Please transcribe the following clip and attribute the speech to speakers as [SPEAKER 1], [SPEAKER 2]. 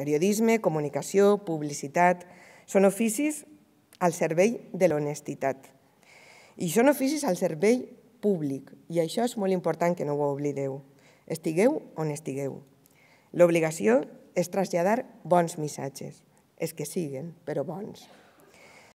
[SPEAKER 1] Periodisme, comunicació, publicitat... Són oficis al servei de l'honestitat. I són oficis al servei públic. I això és molt important que no ho oblideu. Estigueu on estigueu. L'obligació és traslladar bons missatges, És que siguen, però bons.